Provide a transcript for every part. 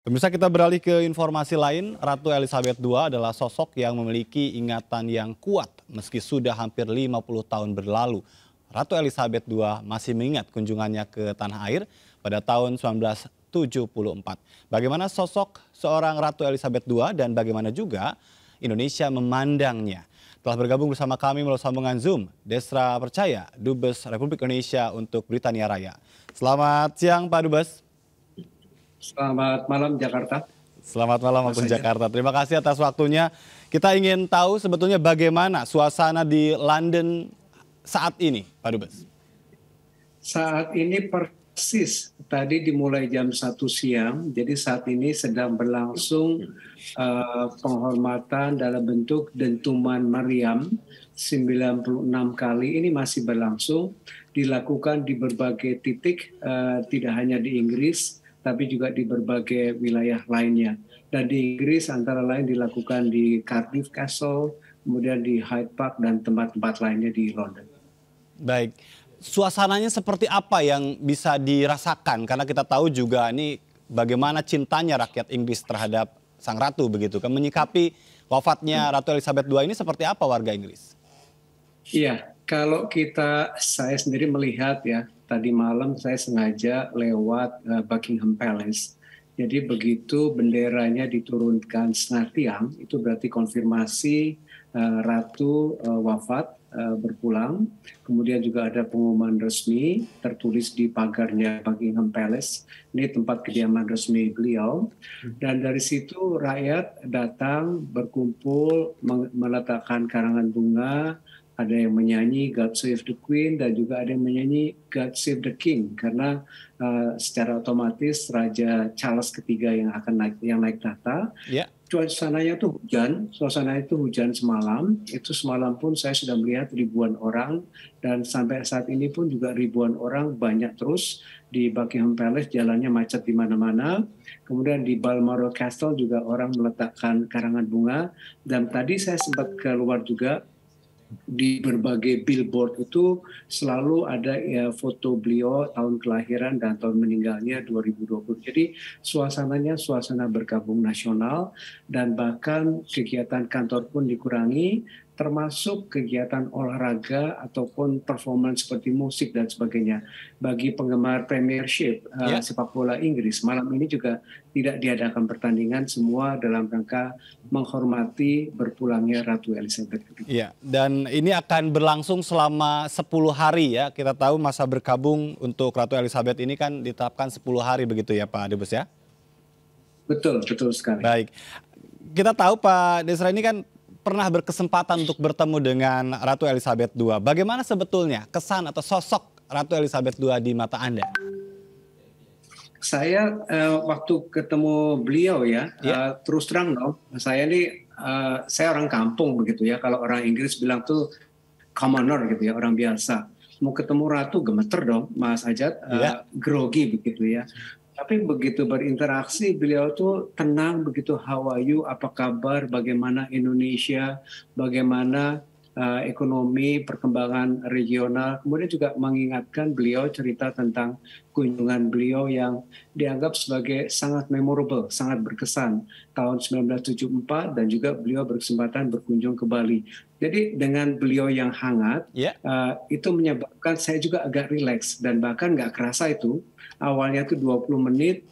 Pemirsa kita beralih ke informasi lain, Ratu Elizabeth II adalah sosok yang memiliki ingatan yang kuat meski sudah hampir 50 tahun berlalu. Ratu Elizabeth II masih mengingat kunjungannya ke tanah air pada tahun 1974. Bagaimana sosok seorang Ratu Elizabeth II dan bagaimana juga Indonesia memandangnya? Telah bergabung bersama kami melalui sambungan Zoom, Desra Percaya, Dubes Republik Indonesia untuk Britania Raya. Selamat siang Pak Dubes. Selamat malam Jakarta. Selamat malam waktu Jakarta. Terima kasih atas waktunya. Kita ingin tahu sebetulnya bagaimana suasana di London saat ini, Pak Dubes. Saat ini persis tadi dimulai jam 1 siang, jadi saat ini sedang berlangsung uh, penghormatan dalam bentuk dentuman meriam 96 kali ini masih berlangsung dilakukan di berbagai titik uh, tidak hanya di Inggris tapi juga di berbagai wilayah lainnya. Dan di Inggris antara lain dilakukan di Cardiff Castle, kemudian di Hyde Park dan tempat-tempat lainnya di London. Baik, suasananya seperti apa yang bisa dirasakan? Karena kita tahu juga ini bagaimana cintanya rakyat Inggris terhadap sang ratu begitu kan menyikapi wafatnya Ratu Elizabeth II ini seperti apa warga Inggris? Iya, kalau kita saya sendiri melihat ya tadi malam saya sengaja lewat eh, Buckingham Palace. Jadi begitu benderanya diturunkan setengah tiang, itu berarti konfirmasi eh, ratu eh, wafat berpulang. Kemudian juga ada pengumuman resmi tertulis di pagarnya Buckingham Palace. Ini tempat kediaman resmi beliau. Hmm. Dan dari situ rakyat datang berkumpul meletakkan karangan bunga, ada yang menyanyi God Save the Queen dan juga ada yang menyanyi God Save the King karena uh, secara otomatis Raja Charles ketiga yang akan naik yang naik tahta yeah suasananya itu hujan, suasana itu hujan semalam. Itu semalam pun saya sudah melihat ribuan orang dan sampai saat ini pun juga ribuan orang banyak terus di Buckingham Palace jalannya macet di mana-mana. Kemudian di Balmoral Castle juga orang meletakkan karangan bunga dan tadi saya sempat keluar juga di berbagai billboard itu selalu ada ya, foto beliau tahun kelahiran dan tahun meninggalnya 2020. Jadi suasananya suasana bergabung nasional dan bahkan kegiatan kantor pun dikurangi termasuk kegiatan olahraga ataupun performance seperti musik dan sebagainya. Bagi penggemar Premiership yeah. uh, ya. sepak bola Inggris, malam ini juga tidak diadakan pertandingan semua dalam rangka menghormati berpulangnya Ratu Elizabeth II. Yeah. Dan ini akan berlangsung selama 10 hari ya. Kita tahu masa berkabung untuk Ratu Elizabeth ini kan ditetapkan 10 hari begitu ya Pak Dubes ya? Betul, betul sekali. Baik. Kita tahu Pak Desra ini kan pernah berkesempatan untuk bertemu dengan Ratu Elizabeth II. Bagaimana sebetulnya kesan atau sosok Ratu Elizabeth II di mata Anda? Saya uh, waktu ketemu beliau ya, yeah. Ya. uh, terus terang dong, saya ini uh, saya orang kampung begitu ya. Kalau orang Inggris bilang tuh commoner gitu ya, orang biasa mau ketemu ratu gemeter dong Mas Ajat yeah. Ya. grogi begitu ya tapi begitu berinteraksi, beliau tuh tenang begitu. How are Apa kabar? Bagaimana Indonesia? Bagaimana Eh, ekonomi, perkembangan regional, kemudian juga mengingatkan beliau cerita tentang kunjungan beliau yang dianggap sebagai sangat memorable, sangat berkesan tahun 1974 dan juga beliau berkesempatan berkunjung ke Bali. Jadi dengan beliau yang hangat, yeah. Ya. uh, itu menyebabkan saya juga agak rileks dan bahkan nggak kerasa itu awalnya itu 20 menit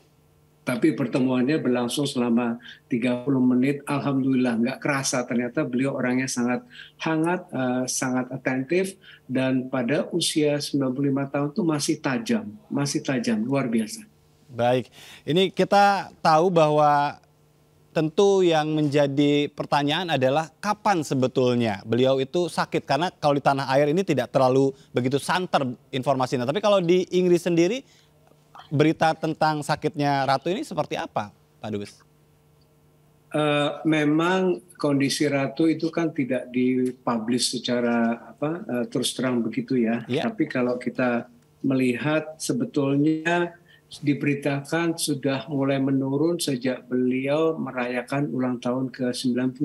tapi pertemuannya berlangsung selama 30 menit. Alhamdulillah nggak kerasa ternyata beliau orangnya sangat hangat, eh, sangat atentif dan pada usia 95 tahun itu masih tajam, masih tajam, luar biasa. Baik, ini kita tahu bahwa tentu yang menjadi pertanyaan adalah kapan sebetulnya beliau itu sakit karena kalau di tanah air ini tidak terlalu begitu santer informasinya. Tapi kalau di Inggris sendiri berita tentang sakitnya Ratu ini seperti apa, Pak Dubes? Uh, eh, memang kondisi Ratu itu kan tidak dipublish secara apa uh, terus terang begitu ya. Yeah. Tapi kalau kita melihat sebetulnya diberitakan sudah mulai menurun sejak beliau merayakan ulang tahun ke-95.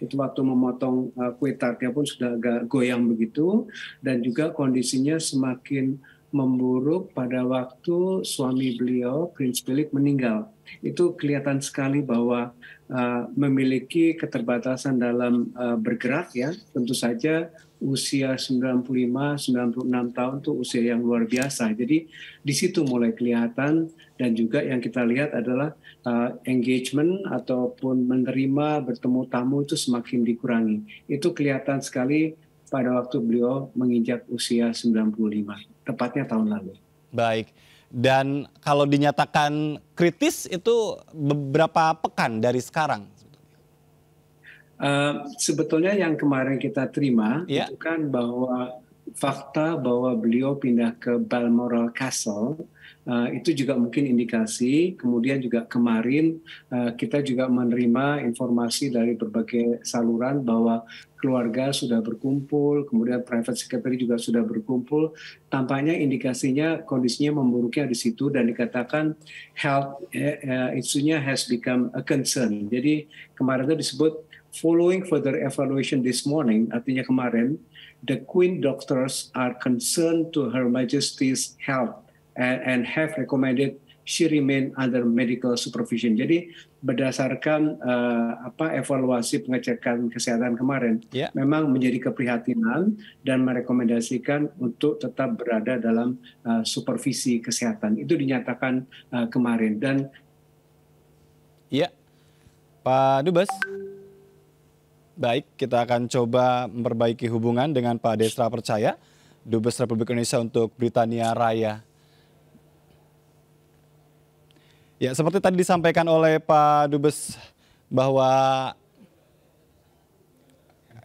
Itu waktu memotong uh, eh, kue tartnya pun sudah agak goyang begitu dan juga kondisinya semakin memburuk pada waktu suami beliau, Prince Philip, meninggal. Itu kelihatan sekali bahwa uh, memiliki keterbatasan dalam uh, bergerak ya. Tentu saja usia 95-96 tahun itu usia yang luar biasa. Jadi di situ mulai kelihatan dan juga yang kita lihat adalah uh, engagement ataupun menerima bertemu tamu itu semakin dikurangi. Itu kelihatan sekali pada waktu beliau menginjak usia 95, tepatnya tahun lalu. Baik. Dan kalau dinyatakan kritis itu beberapa pekan dari sekarang? Uh, sebetulnya yang kemarin kita terima yeah. itu kan bahwa fakta bahwa beliau pindah ke Balmoral Castle Uh, itu juga mungkin indikasi. Kemudian juga kemarin uh, kita juga menerima informasi dari berbagai saluran bahwa keluarga sudah berkumpul, kemudian private secretary juga sudah berkumpul. Tampaknya indikasinya kondisinya memburuknya di situ dan dikatakan health uh, isunya has become a concern. Jadi kemarin itu disebut following further evaluation this morning, artinya kemarin the Queen doctors are concerned to Her Majesty's health and, and have recommended she remain under medical supervision. Jadi berdasarkan uh, apa evaluasi pengecekan kesehatan kemarin, yeah. memang menjadi keprihatinan dan merekomendasikan untuk tetap berada dalam uh, supervisi kesehatan. Itu dinyatakan uh, kemarin dan. Ya, yeah. Pak Dubes. Baik, kita akan coba memperbaiki hubungan dengan Pak Destra Percaya, Dubes Republik Indonesia untuk Britania Raya. Ya, seperti tadi disampaikan oleh Pak Dubes bahwa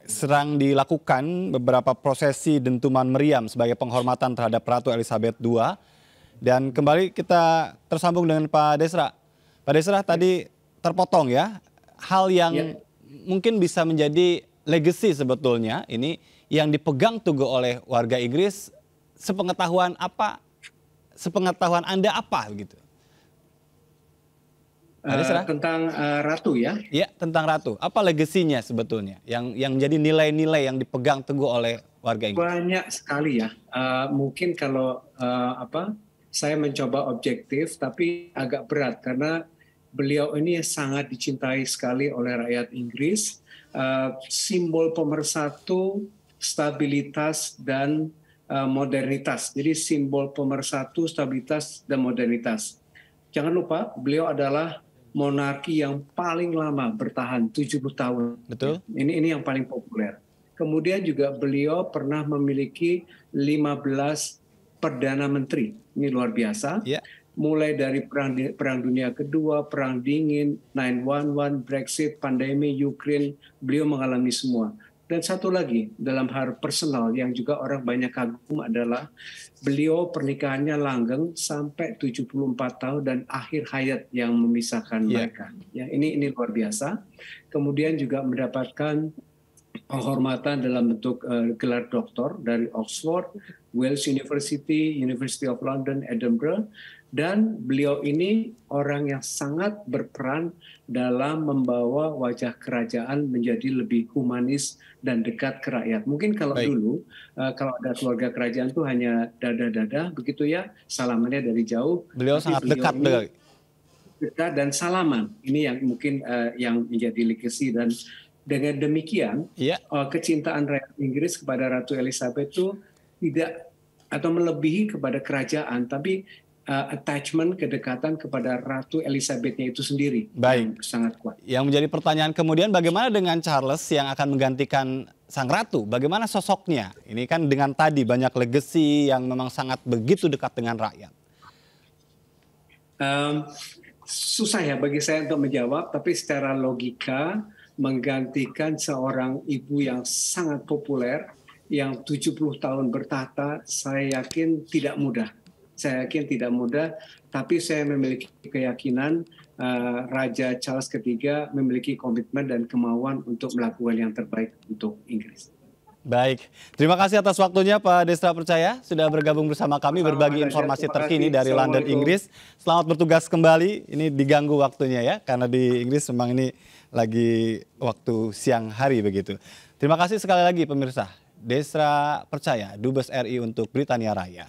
serang dilakukan beberapa prosesi dentuman meriam sebagai penghormatan terhadap Ratu Elizabeth II. Dan kembali kita tersambung dengan Pak Desra. Pak Desra tadi terpotong ya, hal yang ya mungkin bisa menjadi legacy sebetulnya ini yang dipegang tugu oleh warga Inggris sepengetahuan apa sepengetahuan Anda apa gitu? Uh, tentang uh, ratu ya? Ya tentang ratu. Apa legasinya sebetulnya yang yang jadi nilai-nilai yang dipegang tugu oleh warga Inggris? Banyak sekali ya. Uh, mungkin kalau uh, apa saya mencoba objektif tapi agak berat karena beliau ini sangat dicintai sekali oleh rakyat Inggris. Eh, simbol pemersatu, stabilitas dan eh, modernitas. Jadi simbol pemersatu, stabilitas dan modernitas. Jangan lupa beliau adalah monarki yang paling lama bertahan 70 tahun. Betul. Ini ini yang paling populer. Kemudian juga beliau pernah memiliki 15 perdana menteri. Ini luar biasa. Yeah mulai dari perang perang dunia kedua, perang dingin, 911, Brexit, pandemi, Ukraine, beliau mengalami semua. Dan satu lagi dalam hal personal yang juga orang banyak kagum adalah beliau pernikahannya langgeng sampai 74 tahun dan akhir hayat yang memisahkan yeah. mereka. Ya, ini ini luar biasa. Kemudian juga mendapatkan penghormatan dalam bentuk uh, gelar doktor dari Oxford, Wales University, University of London, Edinburgh, dan beliau ini orang yang sangat berperan dalam membawa wajah kerajaan menjadi lebih humanis dan dekat ke rakyat. Mungkin kalau Baik. dulu uh, kalau ada keluarga kerajaan itu hanya dada-dada begitu ya, salamannya dari jauh. Beliau sangat beliau dekat, dengan dekat dan salaman. Ini yang mungkin uh, yang menjadi legacy dan dengan demikian, yeah. Iya. kecintaan rakyat Inggris kepada Ratu Elizabeth itu tidak atau melebihi kepada kerajaan, tapi uh, attachment kedekatan kepada Ratu Elizabethnya itu sendiri Baik. sangat kuat. Yang menjadi pertanyaan kemudian bagaimana dengan Charles yang akan menggantikan sang ratu? Bagaimana sosoknya? Ini kan dengan tadi banyak legasi yang memang sangat begitu dekat dengan rakyat. Um, susah ya bagi saya untuk menjawab, tapi secara logika menggantikan seorang ibu yang sangat populer yang 70 tahun bertahta saya yakin tidak mudah. Saya yakin tidak mudah, tapi saya memiliki keyakinan uh, Raja Charles III memiliki komitmen dan kemauan untuk melakukan yang terbaik untuk Inggris. Baik, terima kasih atas waktunya Pak Destra Percaya sudah bergabung bersama kami berbagi informasi terkini dari London, Inggris. Selamat bertugas kembali. Ini diganggu waktunya ya karena di Inggris memang ini lagi waktu siang hari begitu. Terima kasih sekali lagi pemirsa. Desra Percaya, Dubes RI untuk Britania Raya.